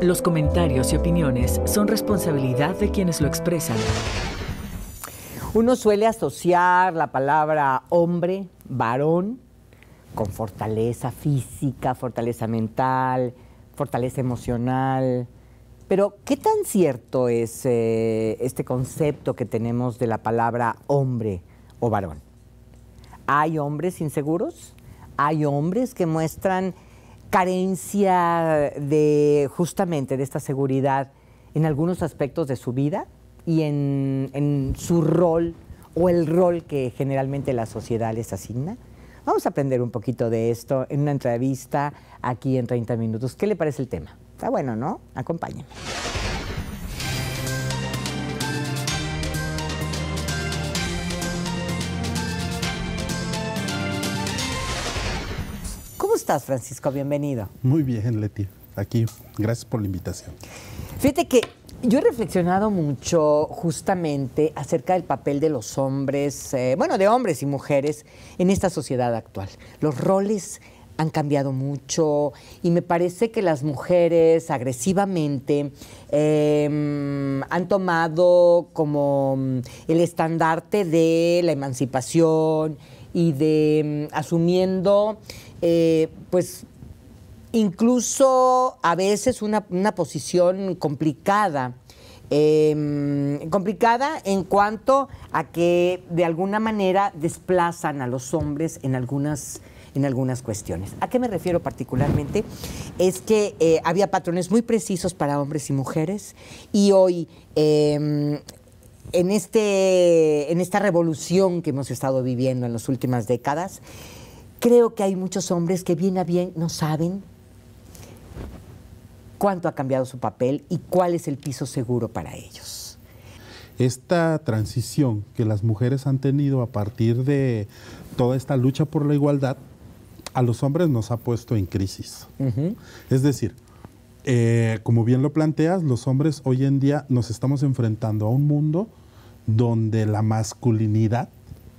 Los comentarios y opiniones son responsabilidad de quienes lo expresan. Uno suele asociar la palabra hombre, varón, con fortaleza física, fortaleza mental, fortaleza emocional. Pero, ¿qué tan cierto es eh, este concepto que tenemos de la palabra hombre o varón? ¿Hay hombres inseguros? ¿Hay hombres que muestran carencia de justamente de esta seguridad en algunos aspectos de su vida y en, en su rol o el rol que generalmente la sociedad les asigna. Vamos a aprender un poquito de esto en una entrevista aquí en 30 minutos. ¿Qué le parece el tema? Está bueno, ¿no? Acompáñenme. estás, Francisco? Bienvenido. Muy bien, Leti. Aquí, gracias por la invitación. Fíjate que yo he reflexionado mucho justamente acerca del papel de los hombres, eh, bueno, de hombres y mujeres en esta sociedad actual. Los roles han cambiado mucho y me parece que las mujeres agresivamente em, han tomado como mm, el estandarte de la emancipación y de mm, asumiendo eh, pues incluso a veces una, posición complicada. Em, complicada en cuanto a que de alguna manera desplazan a los hombres en algunas en algunas cuestiones. ¿A qué me refiero particularmente? Es que eh, había patrones muy precisos para hombres y mujeres y hoy em, en, este, en esta revolución que hemos estado viviendo en las últimas décadas, Creo que hay muchos hombres que bien a bien no saben cuánto ha cambiado su papel y cuál es el piso seguro para ellos. Esta transición que las mujeres han tenido a partir de toda esta lucha por la igualdad, a los hombres nos ha puesto en crisis. Es decir, eh, como bien lo planteas, los hombres hoy en día nos estamos enfrentando a un mundo donde la masculinidad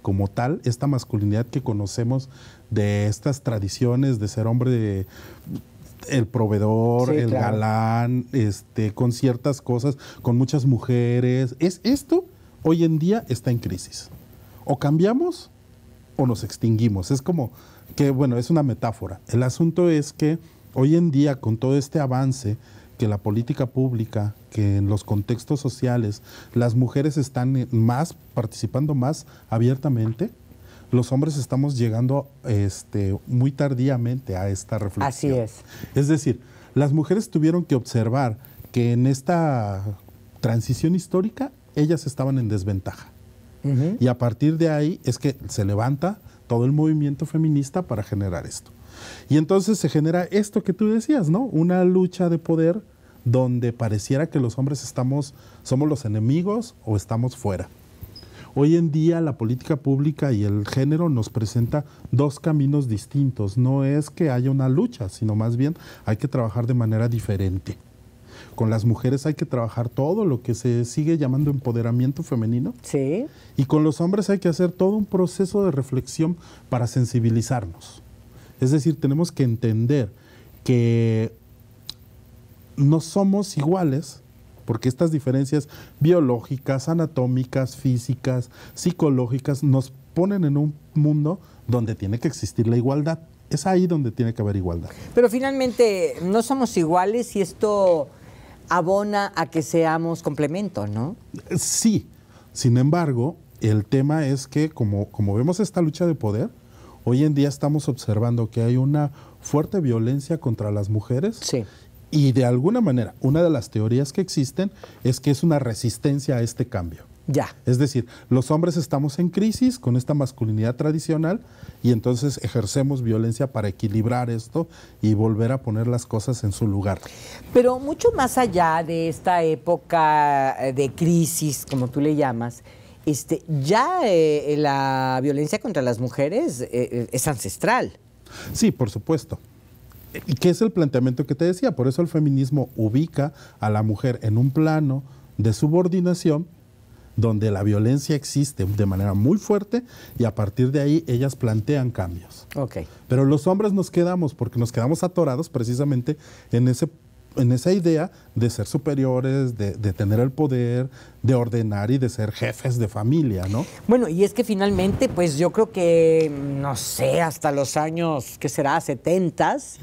como tal, esta masculinidad que conocemos de estas tradiciones de ser hombre de, el proveedor, el galán, este, con ciertas cosas, con muchas mujeres. Es esto hoy en día está en crisis. O cambiamos o nos extinguimos. Es como que bueno, es una metáfora. El asunto es que hoy en día con todo este avance que la política pública, que en los contextos sociales las mujeres están más participando más abiertamente, los hombres estamos llegando este, muy tardíamente a esta reflexión. Así es. Es decir, las mujeres tuvieron que observar que en esta transición histórica ellas estaban en desventaja. Y a partir de ahí es que se levanta todo el movimiento feminista para generar esto. Y entonces se genera esto que tú decías, ¿no? Una lucha de poder donde pareciera que los hombres estamos, somos los enemigos o estamos fuera. Hoy en día la política pública y el género nos presenta dos caminos distintos. No es que haya una lucha, sino más bien hay que trabajar de manera diferente. Con las mujeres hay que trabajar todo lo que se sigue llamando empoderamiento femenino. Sí. Y con los hombres hay que hacer todo un proceso de reflexión para sensibilizarnos. Es decir, tenemos que entender que no somos iguales, porque estas diferencias biológicas, anatómicas, físicas, psicológicas, nos ponen en un mundo donde tiene que existir la igualdad. Es ahí donde tiene que haber igualdad. Pero finalmente no somos iguales y esto abona a que seamos complemento, ¿no? Sí. Sin embargo, el tema es que como, como vemos esta lucha de poder, hoy en día estamos observando que hay una fuerte violencia contra las mujeres sí. Y de alguna manera, una de las teorías que existen es que es una resistencia a este cambio. Ya. Es decir, los hombres estamos en crisis con esta masculinidad tradicional y entonces ejercemos violencia para equilibrar esto y volver a poner las cosas en su lugar. Pero mucho más allá de esta época eh, de crisis, como tú le llamas, este, ya eh, la violencia contra las mujeres eh, es ancestral. Sí, por supuesto y que es el planteamiento que te decía, por eso el feminismo ubica a la mujer en un plano de subordinación donde la violencia existe de manera muy fuerte y a partir de ahí ellas plantean cambios. Pero los hombres nos quedamos porque nos quedamos atorados precisamente en ese en esa idea de ser superiores, de, tener el poder, de ordenar y de ser jefes de familia, ¿no? Bueno, y es que finalmente, pues yo creo que, no sé, hasta los años, que será? setentas,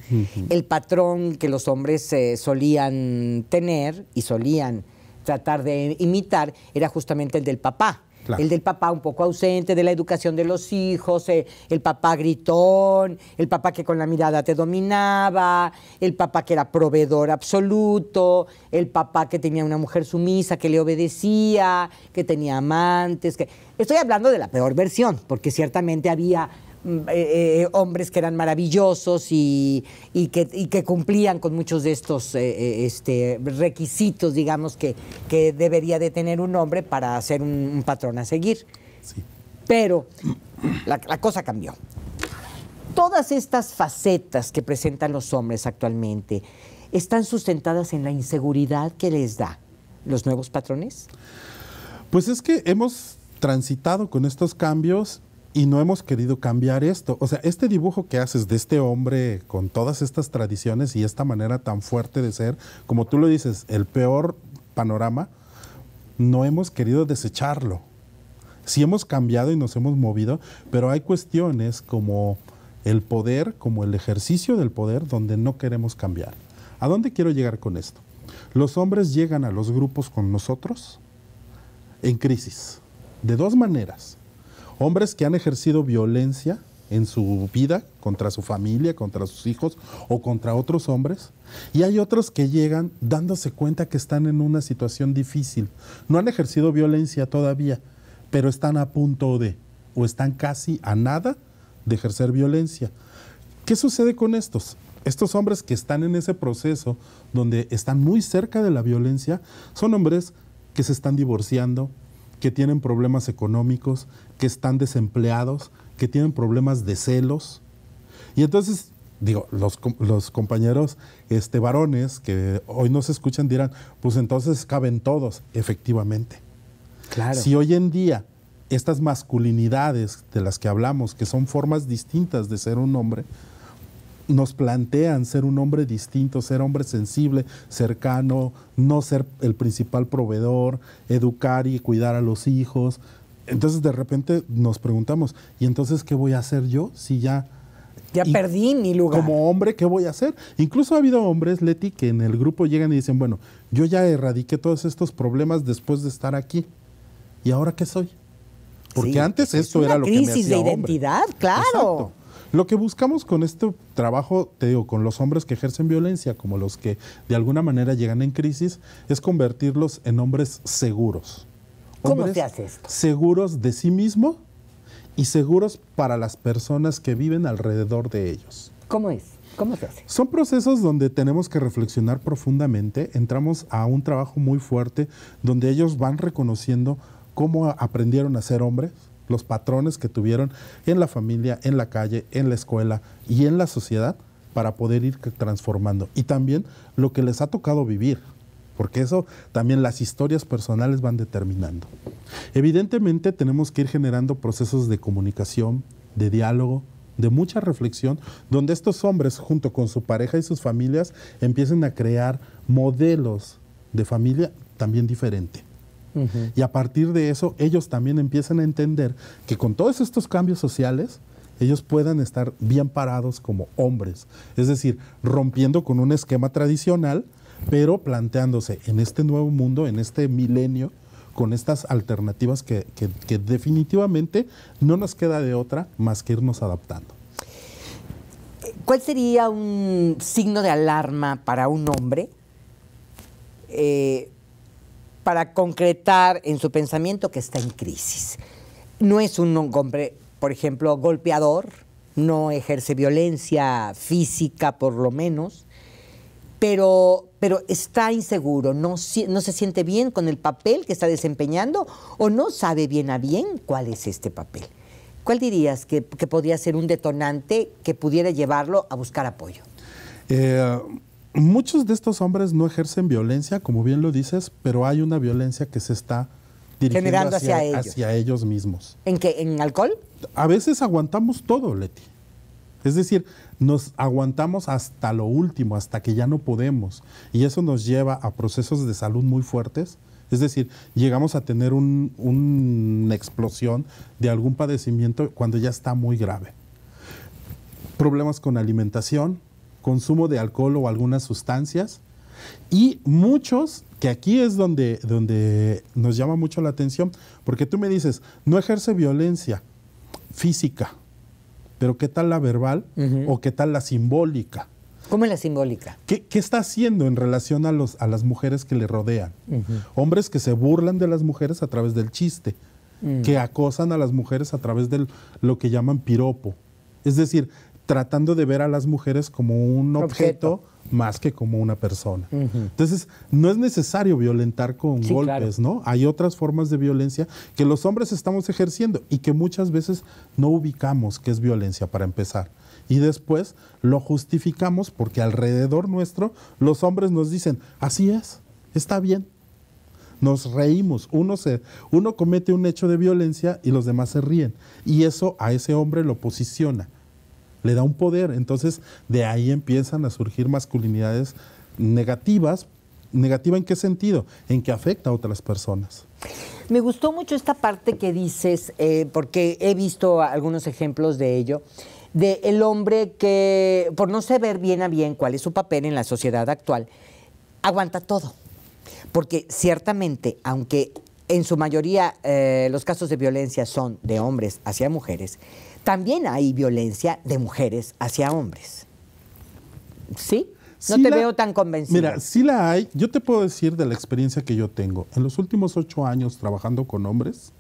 el patrón que los hombres eh, solían tener y solían tratar de imitar era justamente el del papá. El del papá un poco ausente, de la educación de los hijos, eh, el papá gritón, el papá que con la mirada te dominaba, el papá que era proveedor absoluto, el papá que tenía una mujer sumisa que le obedecía, que tenía amantes. Que... Estoy hablando de la peor versión, porque ciertamente había Mm, eh, eh, hombres que eran maravillosos y, que, cumplían con muchos de estos eh, este, requisitos, digamos, que, debería de tener un hombre para ser un, patrón a seguir. Pero la, la cosa cambió. Todas estas facetas que presentan los hombres actualmente están sustentadas en la inseguridad que les da los nuevos patrones. Pues es que hemos transitado con estos cambios y no hemos querido cambiar esto. O sea, este dibujo que haces de este hombre con todas estas tradiciones y esta manera tan fuerte de ser, como tú lo dices, el peor panorama, no hemos querido desecharlo. Sí hemos cambiado y nos hemos movido, pero hay cuestiones como el poder, como el ejercicio del poder, donde no queremos cambiar. ¿A dónde quiero llegar con esto? Los hombres llegan a los grupos con nosotros en crisis, de dos maneras hombres que han ejercido violencia en su vida contra su familia, contra sus hijos o contra otros hombres. Y hay otros que llegan dándose cuenta que están en una situación difícil. No han ejercido violencia todavía, pero están a punto de, o están casi a nada de ejercer violencia. ¿Qué sucede con estos? Estos hombres que están en ese proceso, donde están muy cerca de la violencia, son hombres que se están divorciando, que tienen problemas económicos, que están desempleados, que tienen problemas de celos. Y entonces, digo, los, compañeros este, varones que hoy no se escuchan dirán, pues entonces caben todos, efectivamente. Si hoy en día estas masculinidades de las que hablamos, que son formas distintas de ser un hombre, nos plantean ser un hombre distinto, ser hombre sensible, cercano, no ser el principal proveedor, educar y cuidar a los hijos. Entonces de repente nos preguntamos, ¿y entonces qué voy a hacer yo si ya... Ya perdí mi lugar. Como hombre, ¿qué voy a hacer? Incluso ha habido hombres, Leti, que en el grupo llegan y dicen, bueno, yo ya erradiqué todos estos problemas después de estar aquí. ¿Y ahora qué soy? Porque antes eso pues era lo que me crisis de identidad, claro. Lo que buscamos con este trabajo, te digo, con los hombres que ejercen violencia, como los que de alguna manera llegan en crisis, es convertirlos en hombres seguros. ¿Cómo se hace esto? Seguros de sí mismo y seguros para las personas que viven alrededor de ellos. ¿Cómo es? ¿Cómo se hace? Son procesos donde tenemos que reflexionar profundamente, entramos a un trabajo muy fuerte donde ellos van reconociendo cómo aprendieron a ser hombres, los patrones que tuvieron en la familia, en la calle, en la escuela y en la sociedad para poder ir transformando. Y también lo que les ha tocado vivir, porque eso también las historias personales van determinando. Evidentemente tenemos que ir generando procesos de comunicación, de diálogo, de mucha reflexión, donde estos hombres junto con su pareja y sus familias empiecen a crear modelos de familia también diferente. Y a partir de eso, ellos también empiezan a entender que con todos estos cambios sociales, ellos puedan estar bien parados como hombres. Es decir, rompiendo con un esquema tradicional, pero planteándose en este nuevo mundo, en este milenio, con estas alternativas que, definitivamente no nos queda de otra más que irnos adaptando. ¿Cuál sería un signo de alarma para un hombre eh, para concretar en su pensamiento que está en crisis. No es un hombre, por ejemplo, golpeador, no ejerce violencia física por lo menos, pero, pero está inseguro, no, se siente bien con el papel que está desempeñando o no sabe bien a bien cuál es este papel. ¿Cuál dirías que, podría ser un detonante que pudiera llevarlo a buscar apoyo? Eh, muchos de estos hombres no ejercen violencia, como bien lo dices, pero hay una violencia que se está dirigiendo Generando hacia, ellos. mismos. ¿En qué? ¿En alcohol? A veces aguantamos todo, Leti. Es decir, nos aguantamos hasta lo último, hasta que ya no podemos. Y eso nos lleva a procesos de salud muy fuertes. Es decir, llegamos a tener una explosión de algún padecimiento cuando ya está muy grave. Problemas con alimentación, consumo de alcohol o algunas sustancias. Y muchos, que aquí es donde, donde nos llama mucho la atención, porque tú me dices, no ejerce violencia física, pero ¿qué tal la verbal o qué tal la simbólica? ¿Cómo es la simbólica? ¿Qué, está haciendo en relación a, los, a las mujeres que le rodean? Hombres que se burlan de las mujeres a través del chiste, mm. que acosan a las mujeres a través de lo que llaman piropo. Es decir, tratando de ver a las mujeres como un objeto, más que como una persona. Entonces, no es necesario violentar con golpes, ¿no? Hay otras formas de violencia que los hombres estamos ejerciendo y que muchas veces no ubicamos que es violencia para empezar. Y después lo justificamos porque alrededor nuestro los hombres nos dicen, así es, está bien, nos reímos, uno, se, uno comete un hecho de violencia y los demás se ríen. Y eso a ese hombre lo posiciona le da un poder. Entonces, de ahí empiezan a surgir masculinidades negativas. ¿Negativa en qué sentido? En que afecta a otras personas. Me gustó mucho esta parte que dices, eh, porque he visto algunos ejemplos de ello, de el hombre que, por no saber bien a bien cuál es su papel en la sociedad actual, aguanta todo. Porque ciertamente, aunque en su mayoría eh, los casos de violencia son de hombres hacia mujeres, también hay violencia de mujeres hacia hombres. ¿Sí? No te veo tan convencido. Mira, sí la hay. Yo te puedo decir de la experiencia que yo tengo. En los últimos ocho años trabajando con hombres,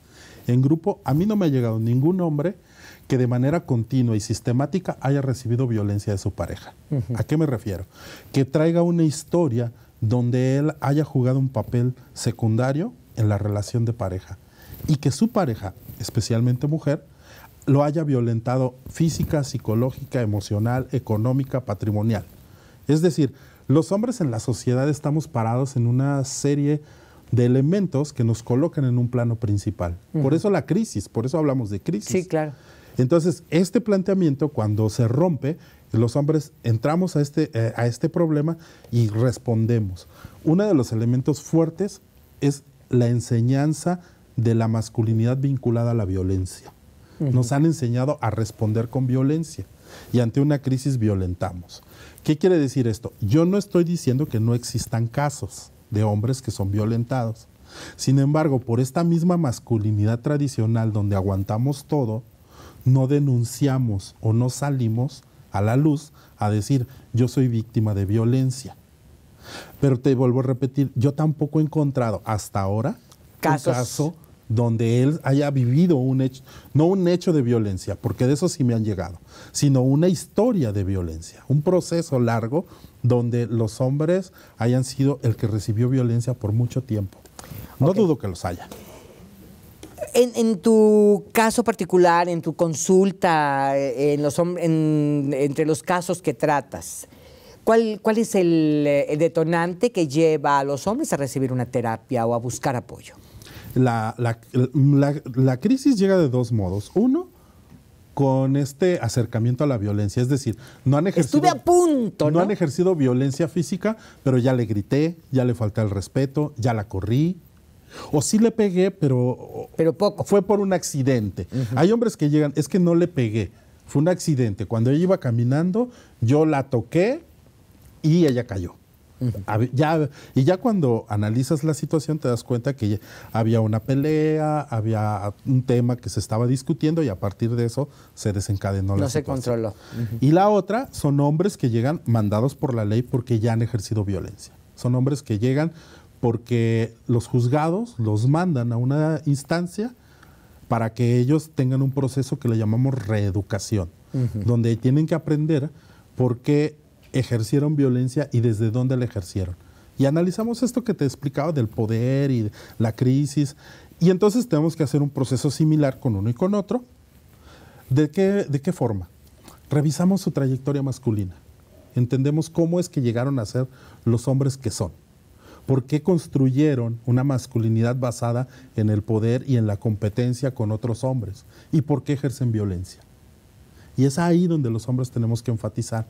en grupo, a mí no me ha llegado ningún hombre que de manera continua y sistemática haya recibido violencia de su pareja. ¿A qué me refiero? Que traiga una historia donde él haya jugado un papel secundario en la relación de pareja y que su pareja, especialmente mujer, lo haya violentado física, psicológica, emocional, económica, patrimonial. Es decir, los hombres en la sociedad estamos parados en una serie de elementos que nos colocan en un plano principal. Por eso la crisis, por eso hablamos de crisis. Sí, claro. Entonces, este planteamiento cuando se rompe, los hombres entramos a este, eh, a este problema y respondemos. Uno de los elementos fuertes es la enseñanza de la masculinidad vinculada a la violencia. Nos han enseñado a responder con violencia y ante una crisis violentamos. ¿Qué quiere decir esto? Yo no estoy diciendo que no existan casos de hombres que son violentados. Sin embargo, por esta misma masculinidad tradicional donde aguantamos todo, no denunciamos o no salimos a la luz a decir yo soy víctima de violencia. Pero te vuelvo a repetir, yo tampoco he encontrado hasta ahora un caso donde él haya vivido un hecho, no un hecho de violencia, porque de eso sí me han llegado, sino una historia de violencia, un proceso largo donde los hombres hayan sido el que recibió violencia por mucho tiempo. No dudo que los haya. En, tu caso particular, en tu consulta, eh, en los, entre los casos que tratas, ¿cuál, ¿cuál es eh, el detonante que lleva a los hombres a recibir una terapia o a buscar apoyo? la, la, la, crisis llega de dos modos. Uno, con este acercamiento a la violencia. Es decir, no han ejercido. Estuve a punto, ¿no? han ejercido violencia física, pero ya le grité, ya le falté el respeto, ya la corrí. O sí le pegué, pero. Pero poco. Fue por un accidente. Hay hombres que llegan, es que no le pegué, fue un accidente. Cuando ella iba caminando, yo la toqué y ella cayó ya, y ya cuando analizas la situación te das cuenta que había una pelea, había un tema que se estaba discutiendo y a partir de eso se desencadenó la situación. No se controló. Y la otra son hombres que llegan mandados por la ley porque ya han ejercido violencia. Son hombres que llegan porque los juzgados los mandan a una instancia para que ellos tengan un proceso que le llamamos reeducación, donde tienen que aprender por qué ejercieron violencia y desde dónde la ejercieron. Y analizamos esto que te explicaba del poder y la crisis. Y entonces tenemos que hacer un proceso similar con uno y con otro. ¿De qué, de qué forma? Revisamos su trayectoria masculina. Entendemos cómo es que llegaron a ser los hombres que son. ¿Por qué construyeron una masculinidad basada en el poder y en la competencia con otros hombres? ¿Y por qué ejercen violencia? Y es ahí donde los hombres tenemos que enfatizar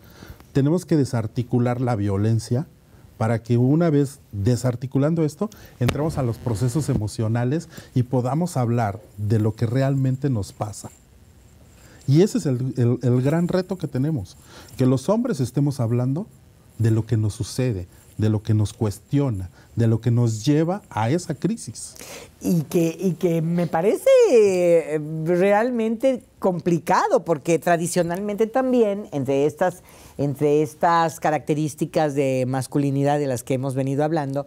tenemos que desarticular la violencia para que una vez desarticulando esto, entremos a los procesos emocionales y podamos hablar de lo que realmente nos pasa. Y ese es el, gran reto que tenemos, que los hombres estemos hablando de lo que nos sucede, de lo que nos cuestiona, de lo que nos lleva a esa crisis. Y que, que me parece eh, realmente complicado, porque tradicionalmente también entre estas, entre estas características de masculinidad de las que hemos venido hablando,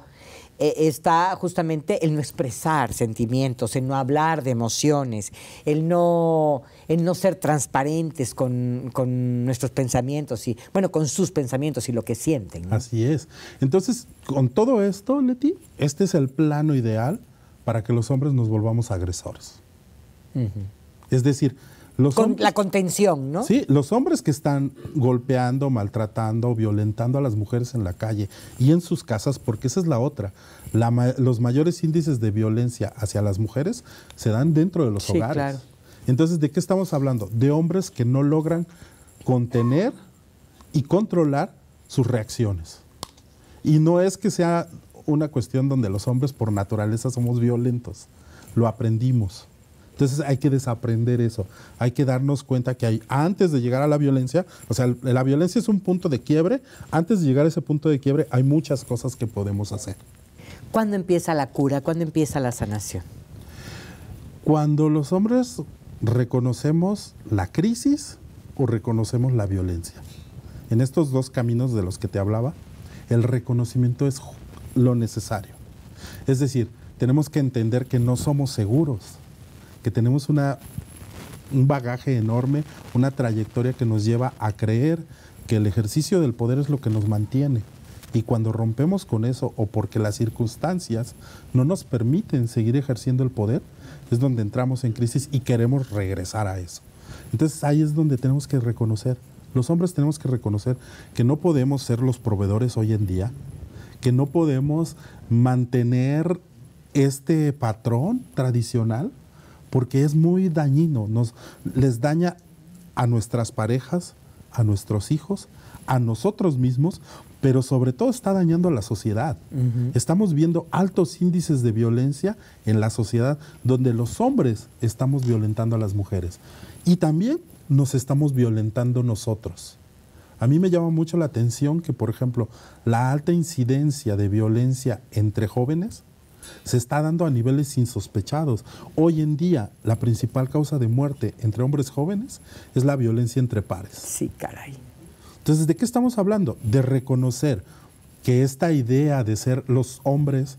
eh, está justamente el no expresar sentimientos, el no hablar de emociones, el no, no ser transparentes con, nuestros pensamientos y, bueno, con sus pensamientos y lo que sienten. Así es. Entonces, con todo esto, Leti, este es el plano ideal para que los hombres nos volvamos agresores. Es decir, la contención, ¿no? Sí, los hombres que están golpeando, maltratando, violentando a las mujeres en la calle y en sus casas, porque esa es la otra. los mayores índices de violencia hacia las mujeres se dan dentro de los sí, hogares. Claro. Entonces, ¿de qué estamos hablando? De hombres que no logran contener y controlar sus reacciones. Y no es que sea una cuestión donde los hombres por naturaleza somos violentos, lo aprendimos. Entonces hay que desaprender eso, hay que darnos cuenta que hay, antes de llegar a la violencia, o sea, la violencia es un punto de quiebre, antes de llegar a ese punto de quiebre hay muchas cosas que podemos hacer. ¿Cuándo empieza la cura? ¿Cuándo empieza la sanación? Cuando los hombres reconocemos la crisis o reconocemos la violencia. En estos dos caminos de los que te hablaba, el reconocimiento es lo necesario. Es decir, tenemos que entender que no somos seguros que tenemos una, un bagaje enorme, una trayectoria que nos lleva a creer que el ejercicio del poder es lo que nos mantiene. Y cuando rompemos con eso o porque las circunstancias no nos permiten seguir ejerciendo el poder, es donde entramos en crisis y queremos regresar a eso. Entonces ahí es donde tenemos que reconocer, los hombres tenemos que reconocer que no podemos ser los proveedores hoy en día, que no podemos mantener este patrón tradicional porque es muy dañino, nos, les daña a nuestras parejas, a nuestros hijos, a nosotros mismos, pero sobre todo está dañando a la sociedad. Estamos viendo altos índices de violencia en la sociedad donde los hombres estamos violentando a las mujeres y también nos estamos violentando nosotros. A mí me llama mucho la atención que, por ejemplo, la alta incidencia de violencia entre jóvenes se está dando a niveles insospechados. Hoy en día, la principal causa de muerte entre hombres jóvenes es la violencia entre pares. Sí, caray. Entonces, ¿de qué estamos hablando? De reconocer que esta idea de ser los hombres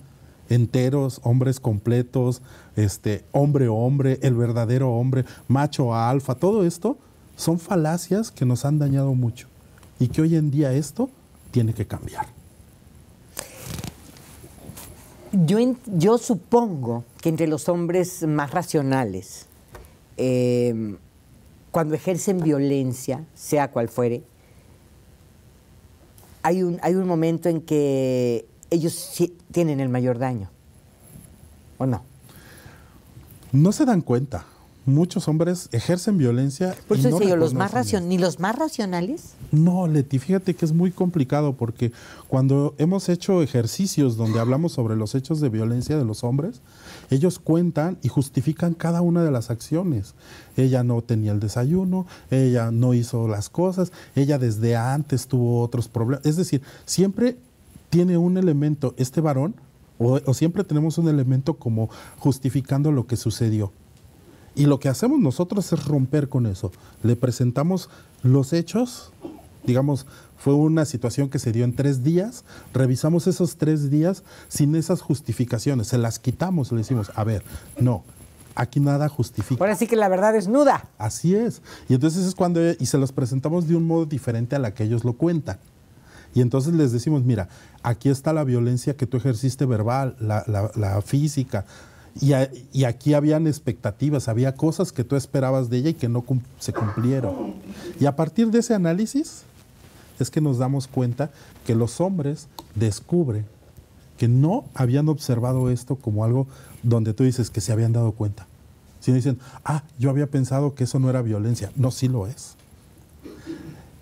enteros, hombres completos, este hombre hombre, el verdadero hombre, macho alfa, todo esto son falacias que nos han dañado mucho y que hoy en día esto tiene que cambiar. Yo, supongo que entre los hombres más racionales, eh, cuando ejercen violencia, sea cual fuere, hay un, hay un momento en que ellos tienen el mayor daño, ¿o no? No se dan cuenta muchos hombres ejercen violencia. yo, los más ¿ni los más racionales? No, Leti, fíjate que es muy complicado porque cuando hemos hecho ejercicios donde hablamos sobre los hechos de violencia de los hombres, ellos cuentan y justifican cada una de las acciones. Ella no tenía el desayuno, ella no hizo las cosas, ella desde antes tuvo otros problemas. Es decir, siempre tiene un elemento este varón o, siempre tenemos un elemento como justificando lo que sucedió. Y lo que hacemos nosotros es romper con eso. Le presentamos los hechos, digamos, fue una situación que se dio en tres días, revisamos esos tres días sin esas justificaciones, se las quitamos, le decimos, a ver, no, aquí nada justifica. Ahora sí que la verdad es nuda. Así es. Y entonces es cuando, y se los presentamos de un modo diferente a la que ellos lo cuentan. Y entonces les decimos, mira, aquí está la violencia que tú ejerciste verbal, la, la física, y, aquí habían expectativas, había cosas que tú esperabas de ella y que no se cumplieron. Y a partir de ese análisis es que nos damos cuenta que los hombres descubren que no habían observado esto como algo donde tú dices que se habían dado cuenta. Sino dicen, ah, yo había pensado que eso no era violencia. No, sí lo es.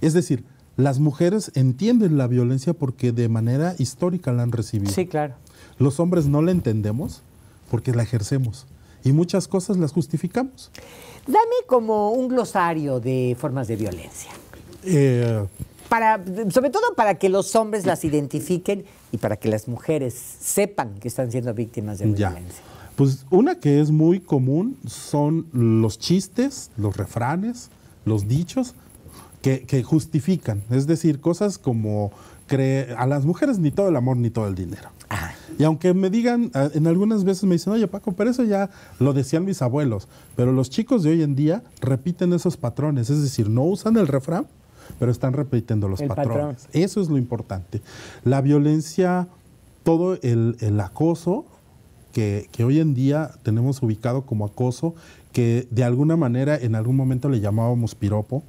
Es decir, las mujeres entienden la violencia porque de manera histórica la han recibido. Sí, claro. Los hombres no la entendemos porque la ejercemos y muchas cosas las justificamos. Dame como un glosario de formas de violencia. Eh, para, sobre todo para que los hombres las identifiquen y para que las mujeres sepan que están siendo víctimas de violencia. Pues una que es muy común son los chistes, los refranes, los dichos que, justifican. Es decir, cosas como a las mujeres ni todo el amor ni todo el dinero. Y aunque me digan, ah, en algunas veces me dicen, oye Paco, pero eso ya lo decían mis abuelos. Pero los chicos de hoy en día repiten esos patrones, es decir, no usan el refrán, pero están repitiendo los patrones. Eso es lo importante. La violencia, todo el, acoso que, que, hoy en día tenemos ubicado como acoso, que de alguna manera en algún momento le llamábamos piropo.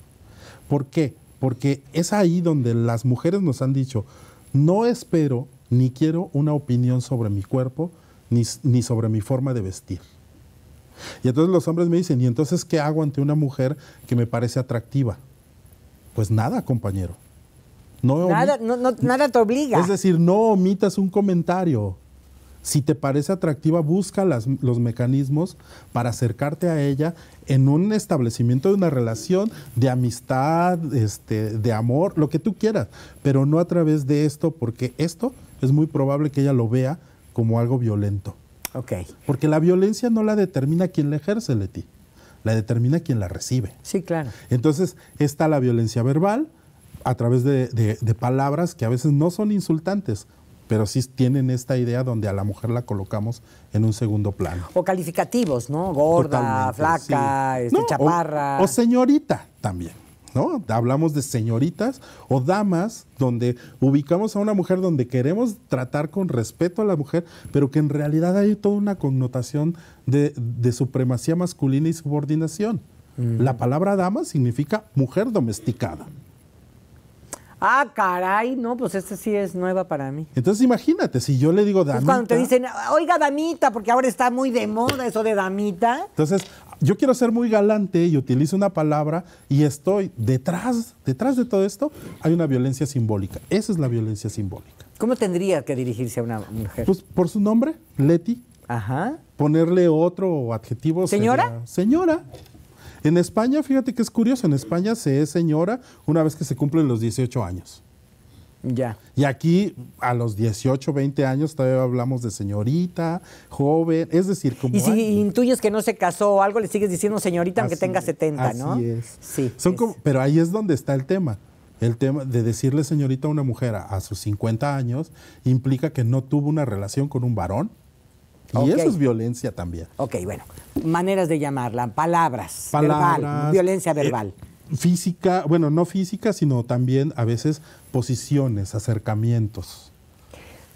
¿Por qué? Porque es ahí donde las mujeres nos han dicho, no espero ni quiero una opinión sobre mi cuerpo, ni, sobre mi forma de vestir. Y entonces los hombres me dicen, ¿y entonces qué hago ante una mujer que me parece atractiva? Pues nada, compañero. No nada, no, nada, te obliga. Es decir, no omitas un comentario. Si te parece atractiva, busca los mecanismos para acercarte a ella en un establecimiento de una relación de amistad, este, de amor, lo que tú quieras, pero no a través de esto, porque esto es muy probable que ella lo vea como algo violento. Porque la violencia no la determina quien la ejerce, Leti. La determina quien la recibe. Sí, claro. Entonces, está la violencia verbal a través de, palabras que a veces no son insultantes, pero sí tienen esta idea donde a la mujer la colocamos en un segundo plano. O calificativos, ¿no? Gorda, flaca, este, chaparra. o, señorita también. ¿no? Hablamos de señoritas o damas, donde ubicamos a una mujer donde queremos tratar con respeto a la mujer, pero que en realidad hay toda una connotación de, supremacía masculina y subordinación. Mm. La palabra dama significa mujer domesticada. Ah, caray, no, pues esta sí es nueva para mí. Entonces imagínate, si yo le digo damita. Pues cuando te dicen, oiga, damita, porque ahora está muy de moda eso de damita. Entonces, yo quiero ser muy galante y utilizo una palabra y estoy detrás, detrás de todo esto, hay una violencia simbólica. Esa es la violencia simbólica. ¿Cómo tendría que dirigirse a una mujer? Pues por su nombre, Leti. Ajá. Ponerle otro adjetivo. ¿Señora? señora. En España, fíjate que es curioso, en España se es señora una vez que se cumplen los 18 años. Ya. Y aquí a los 18, 20 años todavía hablamos de señorita, joven, es decir, como... Y si intuyes que no se casó o algo, le sigues diciendo señorita aunque tenga 70, así ¿no? Es. Sí. Son Como, pero ahí es donde está el tema. El tema de decirle señorita a una mujer a, sus 50 años implica que no tuvo una relación con un varón. Y eso es violencia también. Ok, bueno. Maneras de llamarla, palabras, violencia verbal física, bueno, no física, sino también a veces posiciones, acercamientos.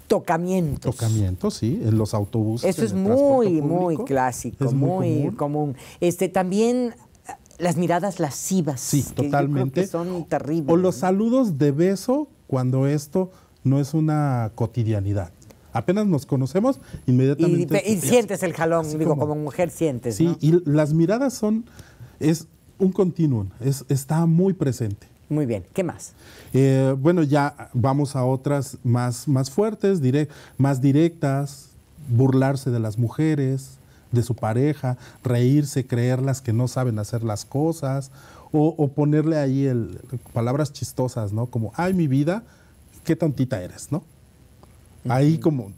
Tocamientos. Tocamientos, sí, en los autobuses. Eso es muy, muy clásico, muy, común. Este, también eh, las miradas lascivas. Sí, totalmente. son terribles. O los saludos de beso cuando esto no es una cotidianidad. Apenas nos conocemos, inmediatamente. Y, sientes el jalón, digo, como, mujer sientes. Sí, y las miradas son un continuum, es, está muy presente. Muy bien, ¿qué más? Eh, bueno, ya vamos a otras más, más fuertes, más directas, burlarse de las mujeres, de su pareja, reírse, creerlas que no saben hacer las cosas, o, ponerle ahí el, palabras chistosas, ¿no? Como, ay, mi vida, qué tontita eres, ¿no? Ahí como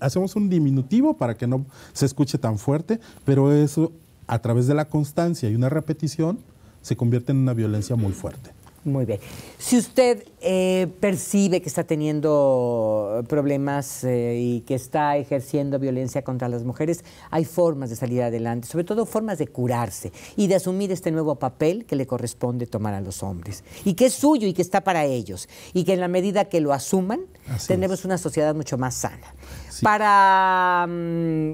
hacemos un diminutivo para que no se escuche tan fuerte, pero eso a través de la constancia y una repetición, se convierte en una violencia muy fuerte. Muy bien. Si usted eh, percibe que está teniendo problemas eh, y que está ejerciendo violencia contra las mujeres, hay formas de salir adelante, sobre todo formas de curarse y de asumir este nuevo papel que le corresponde tomar a los hombres y que es suyo y que está para ellos y que en la medida que lo asuman, tenemos una sociedad mucho más sana. Para... Mm,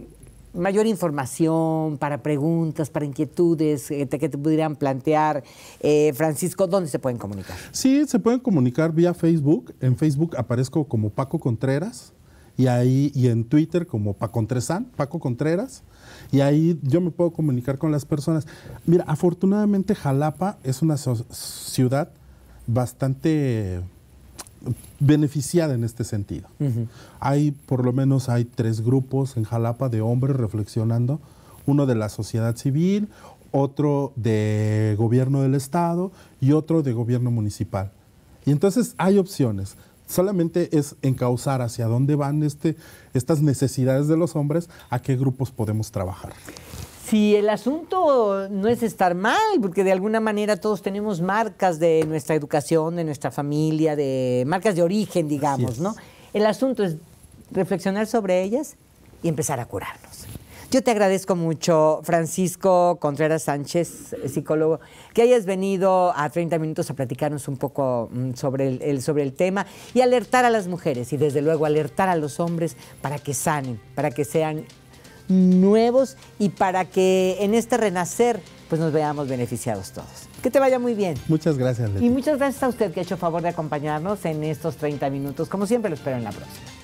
mayor información, para preguntas, para inquietudes eh, que te, que pudieran plantear. Eh, Francisco, ¿dónde se pueden comunicar? Sí, se pueden comunicar vía Facebook. En Facebook aparezco como Paco Contreras y ahí y en Twitter como Paco Contresan, Paco Contreras. Y ahí yo me puedo comunicar con las personas. Mira, afortunadamente Jalapa es una ciudad bastante beneficiada en este sentido. Hay, por lo menos, hay tres grupos en Jalapa de hombres reflexionando, uno de la sociedad civil, otro de gobierno del estado y otro de gobierno municipal. Y entonces hay opciones. Solamente es encauzar hacia dónde van este, estas necesidades de los hombres, a qué grupos podemos trabajar si el asunto no es estar mal, porque de alguna manera todos tenemos marcas de nuestra educación, de nuestra familia, de marcas de origen, digamos, ¿no? El asunto es reflexionar sobre ellas y empezar a curarnos. Yo te agradezco mucho, Francisco Contreras Sánchez, psicólogo, que hayas venido a 30 minutos a platicarnos un poco mm, sobre el, sobre el tema y alertar a las mujeres y desde luego alertar a los hombres para que sanen, para que sean nuevos y para que en este renacer pues nos veamos beneficiados todos. Que te vaya muy bien. Muchas gracias, Y muchas gracias a usted que ha hecho favor de acompañarnos en estos 30 minutos. Como siempre, lo espero en la próxima.